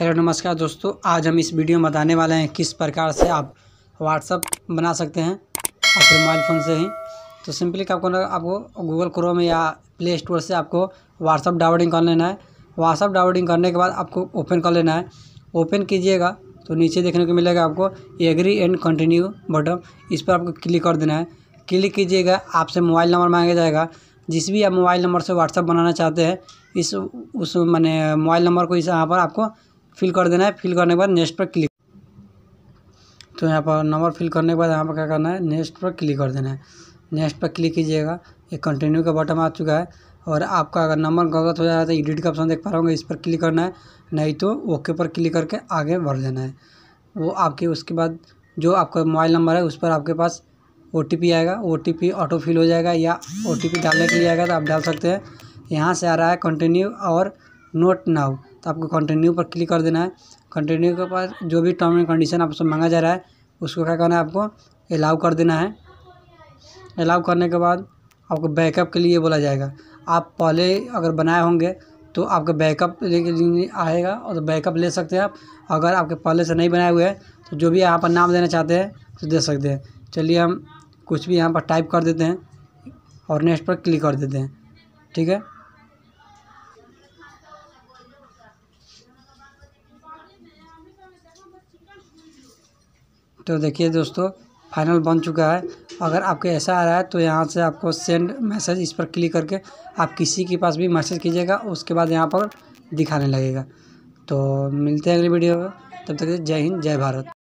hello नमस्कार दोस्तों आज हम इस वीडियो में बताने वाले हैं किस प्रकार से आप व्हाट्सअप बना सकते हैं अपने मोबाइल फ़ोन से ही तो सिंपली आपको ना आपको गूगल क्रोम या प्ले स्टोर से आपको व्हाट्सअप डाउनलोडिंग कर लेना है व्हाट्सअप डाउनलोडिंग करने के बाद आपको ओपन कर लेना है ओपन कीजिएगा तो नीचे देखने को मिलेगा आपको एग्री एंड कंटिन्यू बटन इस पर आपको क्लिक कर देना है क्लिक कीजिएगा आपसे मोबाइल नंबर मांगा जाएगा जिस भी आप मोबाइल नंबर से व्हाट्सअप बनाना चाहते हैं इस उस मैंने मोबाइल नंबर को इस यहाँ पर आपको फिल कर देना है फिल करने के बाद नेक्स्ट पर क्लिक तो यहाँ पर नंबर फिल करने के बाद यहाँ पर क्या करना है नेक्स्ट पर क्लिक कर देना है नेक्स्ट पर क्लिक कीजिएगा ये कंटिन्यू का बटन आ चुका है और आपका अगर नंबर गलत हो जाएगा तो एडिट का ऑप्शन देख पा रहा हूँ इस पर क्लिक करना है नहीं तो ओके पर क्लिक करके आगे बढ़ देना है वो आपके उसके बाद जो आपका मोबाइल नंबर है उस पर आपके पास ओ आएगा ओ ऑटो फिल हो जाएगा या ओ डालने के लिए आएगा तो आप डाल सकते हैं यहाँ से आ रहा है कंटिन्यू और नोट नाउ तो आपको कंटिन्यू पर क्लिक कर देना है कंटिन्यू के पास जो भी टर्म एंड कंडीशन आपसे मांगा जा रहा है उसको क्या करना है आपको अलाउ कर देना है अलाउ करने के बाद आपको बैकअप के लिए बोला जाएगा आप पहले अगर बनाए होंगे तो आपका बैकअप लेके आएगा और तो बैकअप ले सकते हैं आप अगर आपके पहले से नहीं बनाए हुए हैं तो जो भी यहाँ पर नाम देना चाहते हैं तो दे सकते हैं चलिए हम कुछ भी यहाँ पर टाइप कर देते हैं और नेक्स्ट पर क्लिक कर देते हैं ठीक है तो देखिए दोस्तों फाइनल बन चुका है अगर आपके ऐसा आ रहा है तो यहाँ से आपको सेंड मैसेज इस पर क्लिक करके आप किसी के पास भी मैसेज कीजिएगा उसके बाद यहाँ पर दिखाने लगेगा तो मिलते हैं अगली वीडियो में तब तक जय हिंद जय भारत